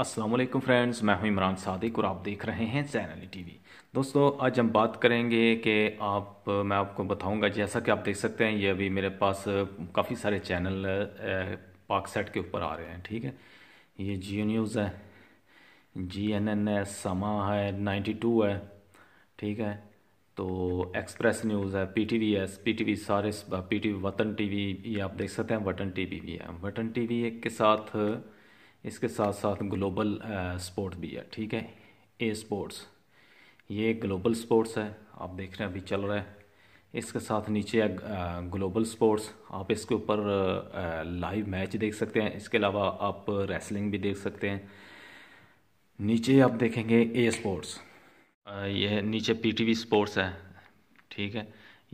अस्सलाम वालेकुम फ्रेंड्स मैं हूं इमरान सादिक और आप देख रहे हैं टी वी e दोस्तों आज हम बात करेंगे कि आप मैं आपको बताऊंगा जैसा कि आप देख सकते हैं ये अभी मेरे पास काफ़ी सारे चैनल पाक सेट के ऊपर आ रहे हैं ठीक है ये जियो न्यूज़ है जी एन एन है समा है नाइन्टी टू है ठीक है तो एक्सप्रेस न्यूज़ है पी टी वी है पी टी वी सारे P T V Watan T V ये आप देख सकते हैं वतन टी वी भी है वतन टी वी के साथ इसके साथ साथ ग्लोबल स्पोर्ट भी है ठीक है ए स्पोर्ट्स ये ग्लोबल स्पोर्ट्स है आप देख रहे हैं अभी चल रहा है इसके साथ नीचे है ग्लोबल स्पोर्ट्स आप इसके ऊपर लाइव मैच देख सकते हैं इसके अलावा आप रेसलिंग भी देख सकते हैं नीचे आप देखेंगे ए स्पोर्ट्स यह नीचे पीटीवी स्पोर्ट्स है ठीक है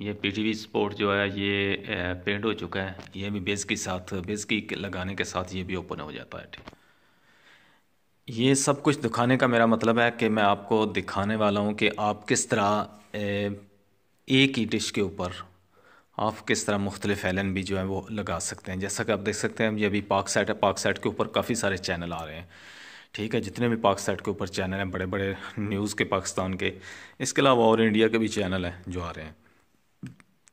ये पीटीवी स्पोर्ट जो है ये पेंट हो चुका है ये भी बेस के साथ बेस की लगाने के साथ ये भी ओपन हो जाता है ठीक ये सब कुछ दिखाने का मेरा मतलब है कि मैं आपको दिखाने वाला हूँ कि आप किस तरह एक ही डिश के ऊपर आप किस तरह मुख्तलिफ एलन भी जो है वो लगा सकते हैं जैसा कि आप देख सकते हैं ये अभी पाक सेट है पाक सेट के ऊपर काफ़ी सारे चैनल आ रहे हैं ठीक है जितने भी पाक सेट के ऊपर चैनल हैं बड़े बड़े न्यूज़ के पाकिस्तान के इसके अलावा और इंडिया के भी चैनल हैं जो आ रहे हैं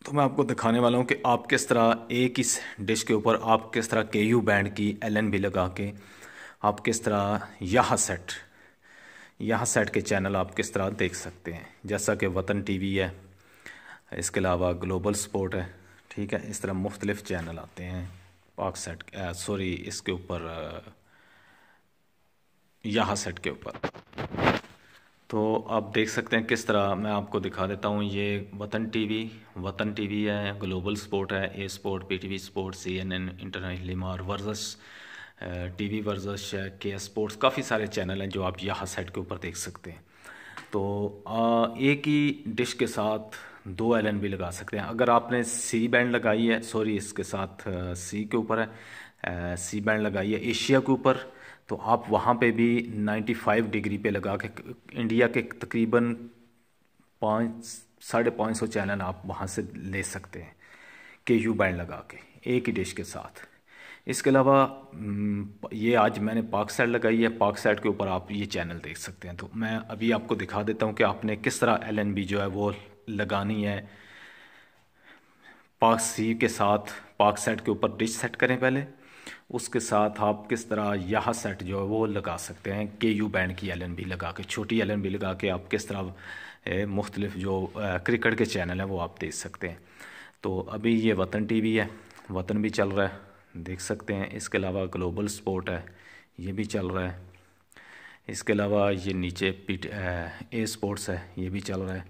तो मैं आपको दिखाने वाला हूँ कि आप किस तरह एक ही डिश के ऊपर आप किस तरह के यू बैंड की एलन भी लगा के आप किस तरह यह सेट यह सेट के चैनल आप किस तरह देख सकते हैं जैसा कि वतन टीवी है इसके अलावा ग्लोबल स्पोर्ट है ठीक है इस तरह मुख्तलिफ़ चैनल आते हैं पाक सेट सॉरी इसके ऊपर यह सेट के ऊपर तो आप देख सकते हैं किस तरह मैं आपको दिखा देता हूँ ये वतन टीवी वतन टीवी है ग्लोबल स्पोर्ट है A Sport PTV Sport CNN International मार वर्जस टी वी वर्जश के स्पोर्ट्स काफ़ी सारे चैनल हैं जो आप यहाँ साइट के ऊपर देख सकते हैं तो एक ही डिश के साथ दो एल भी लगा सकते हैं अगर आपने सी बैंड लगाई है सॉरी इसके साथ सी के ऊपर है सी बैंड लगाई है एशिया के ऊपर तो आप वहाँ पे भी 95 डिग्री पे लगा के इंडिया के तकरीबन पाँच साढ़े पाँच सौ चैनल आप वहाँ से ले सकते हैं के यू बैंड लगा के एक ही डिश के साथ इसके अलावा हम्म, ये आज मैंने पाक साइड लगाई है पाक साइड के ऊपर आप ये चैनल देख सकते हैं तो मैं अभी आपको दिखा देता हूँ कि आपने किस तरह एल जो है वो लगानी है पाक सी के साथ पाक सेट के ऊपर डिश सेट करें पहले उसके साथ आप किस तरह यह सेट जो है वो लगा सकते हैं के यू बैंड की एल बी लगा के छोटी एल बी लगा के आप किस तरह मुख्तलिफ जो क्रिकेट के चैनल हैं वो आप देख सकते हैं तो अभी ये वतन टीवी है वतन भी चल रहा है देख सकते हैं इसके अलावा ग्लोबल स्पोर्ट है ये भी चल रहा है इसके अलावा ये नीचे पीट ए स्पोर्ट्स है ये भी चल रहा है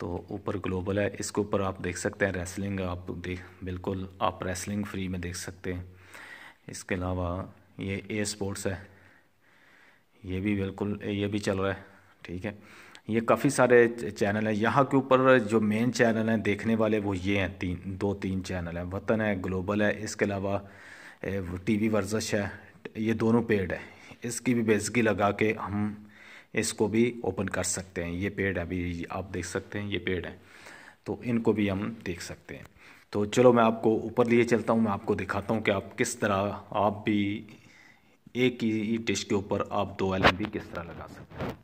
तो ऊपर ग्लोबल है इसके ऊपर आप देख सकते हैं रेसलिंग आप देख बिल्कुल आप रेसलिंग फ्री में देख सकते हैं इसके अलावा ये ए स्पोर्ट्स है ये भी बिल्कुल ये भी चल रहा है ठीक है ये काफ़ी सारे चैनल हैं यहाँ के ऊपर जो मेन चैनल हैं देखने वाले वो ये हैं तीन दो तीन चैनल हैं वतन है ग्लोबल है इसके अलावा टीवी वर्जश है ये दोनों पेड है इसकी भी बेजगी लगा के हम इसको भी ओपन कर सकते हैं ये पेड है अभी आप देख सकते हैं ये पेड है तो इनको भी हम देख सकते हैं तो चलो मैं आपको ऊपर लिए चलता हूँ मैं आपको दिखाता हूँ कि आप किस तरह आप भी एक ही डिश के ऊपर आप दो एल किस तरह लगा सकते हैं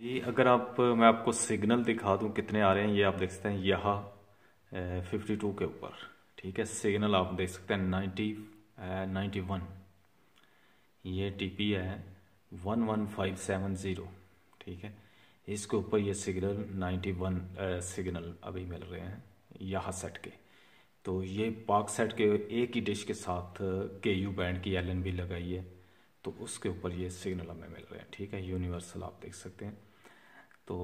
ये अगर आप मैं आपको सिग्नल दिखा दूं कितने आ रहे हैं ये आप देख सकते हैं यहाँ फिफ्टी टू के ऊपर ठीक है सिग्नल आप देख सकते हैं नाइन्टी नाइन्टी वन ये टी पी है one one five seven zero ठीक है इसके ऊपर ये सिग्नल नाइन्टी वन सिग्नल अभी मिल रहे हैं यहाँ सेट के तो ये पाक सेट के एक ही डिश के साथ के यू बैंड की एल एन बी लगाई है तो उसके ऊपर ये सिग्नल हमें मिल रहे हैं ठीक है यूनिवर्सल आप देख सकते हैं तो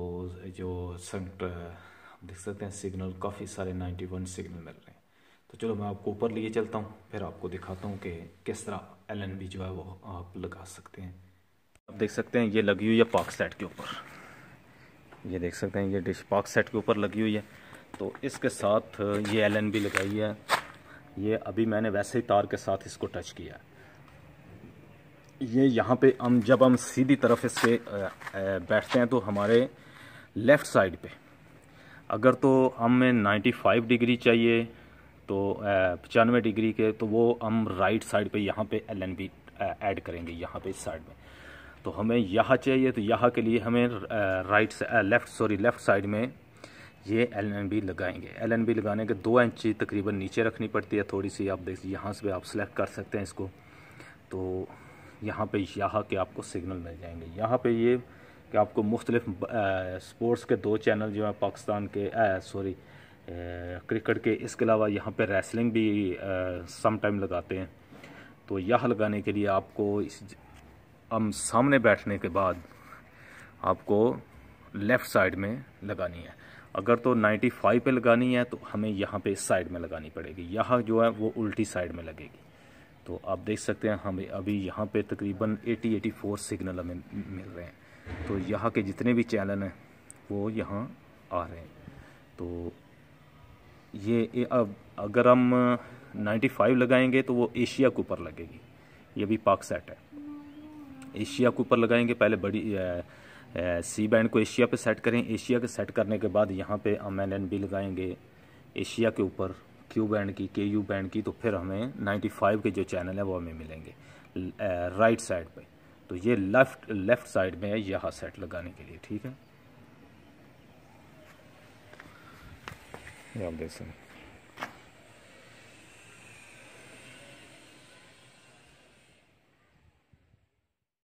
जो संकट देख सकते हैं सिग्नल काफ़ी सारे 91 सिग्नल मिल रहे हैं तो चलो मैं आपको ऊपर लिए चलता हूँ फिर आपको दिखाता हूँ कि किस तरह एल जो है वो आप लगा सकते हैं आप देख सकते हैं ये लगी हुई है पाक सेट के ऊपर ये देख सकते हैं ये डिश पाक सेट के ऊपर लगी हुई है तो इसके साथ ये एल लगाई है ये अभी मैंने वैसे ही तार के साथ इसको टच किया है ये यहाँ पे हम जब हम सीधी तरफ इसके बैठते हैं तो हमारे लेफ़्ट साइड पे अगर तो हमें 95 डिग्री चाहिए तो पचानवे डिग्री के तो वो हम राइट साइड पे यहाँ पे एल एन बी ऐड करेंगे यहाँ पे इस साइड में तो हमें यहाँ चाहिए तो यहाँ के लिए हमें right left sorry left side में ये एल एन बी लगाएंगे एल एन बी लगाने के दो इंच तकरीबन नीचे रखनी पड़ती है थोड़ी सी आप देख यहाँ से आप सेलेक्ट कर सकते हैं इसको तो यहाँ पे यहाँ के आपको सिग्नल मिल जाएंगे यहाँ पे ये कि आपको मुख्तलिफ स्पोर्ट्स के दो चैनल जो हैं पाकिस्तान के सॉरी क्रिकेट के इसके अलावा यहाँ पे रेसलिंग भी सम टाइम लगाते हैं तो यह लगाने के लिए आपको इस हम सामने बैठने के बाद आपको लेफ़्ट साइड में लगानी है अगर तो 95 पे लगानी है तो हमें यहाँ पे इस साइड में लगानी पड़ेगी यहाँ जो है वो उल्टी साइड में लगेगी तो आप देख सकते हैं हमें अभी यहाँ पे तकरीबन 80-84 सिग्नल हमें मिल रहे हैं तो यहाँ के जितने भी चैनल हैं वो यहाँ आ रहे हैं तो ये, अब अगर हम 95 लगाएंगे तो वो एशिया के ऊपर लगेगी ये भी पाक सेट है एशिया के ऊपर लगाएंगे पहले बड़ी ए, ए, सी बैंड को एशिया पे सेट करें एशिया के सेट करने के बाद यहाँ पे हम एन एन बी लगाएंगे एशिया के ऊपर क्यू बैंड की के यू बैंड की तो फिर हमें 95 के जो चैनल है वो हमें मिलेंगे राइट साइड पे तो ये लेफ्ट लेफ्ट साइड में है यहाँ सेट लगाने के लिए ठीक है आप देख सकते